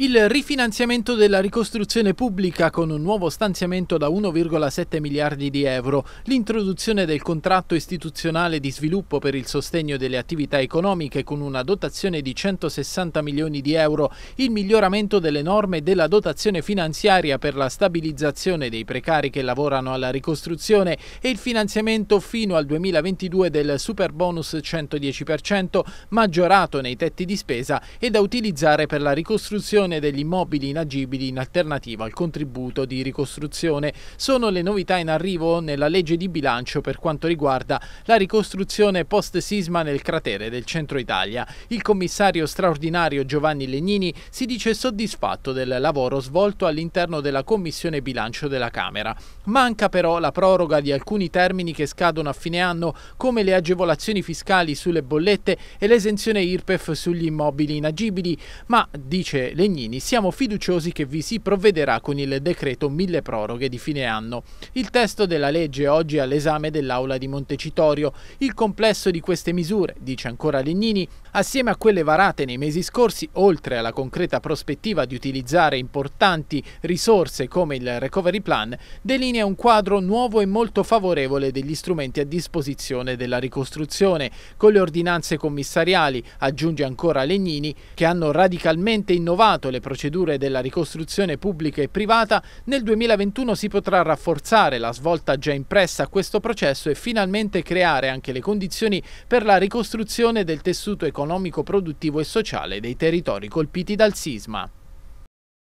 Il rifinanziamento della ricostruzione pubblica con un nuovo stanziamento da 1,7 miliardi di euro, l'introduzione del contratto istituzionale di sviluppo per il sostegno delle attività economiche con una dotazione di 160 milioni di euro, il miglioramento delle norme della dotazione finanziaria per la stabilizzazione dei precari che lavorano alla ricostruzione e il finanziamento fino al 2022 del super bonus 110% maggiorato nei tetti di spesa e da utilizzare per la ricostruzione ricostruzione degli immobili inagibili in alternativa al contributo di ricostruzione. Sono le novità in arrivo nella legge di bilancio per quanto riguarda la ricostruzione post-sisma nel cratere del centro Italia. Il commissario straordinario Giovanni Legnini si dice soddisfatto del lavoro svolto all'interno della Commissione Bilancio della Camera. Manca però la proroga di alcuni termini che scadono a fine anno come le agevolazioni fiscali sulle bollette e l'esenzione IRPEF sugli immobili inagibili, ma, dice Legnini, Bernini, siamo fiduciosi che vi si provvederà con il decreto mille proroghe di fine anno. Il testo della legge oggi è all'esame dell'Aula di Montecitorio. Il complesso di queste misure, dice ancora Legnini, assieme a quelle varate nei mesi scorsi, oltre alla concreta prospettiva di utilizzare importanti risorse come il Recovery Plan, delinea un quadro nuovo e molto favorevole degli strumenti a disposizione della ricostruzione, con le ordinanze commissariali, aggiunge ancora Legnini, che hanno radicalmente innovato avviato le procedure della ricostruzione pubblica e privata, nel 2021 si potrà rafforzare la svolta già impressa a questo processo e finalmente creare anche le condizioni per la ricostruzione del tessuto economico, produttivo e sociale dei territori colpiti dal sisma.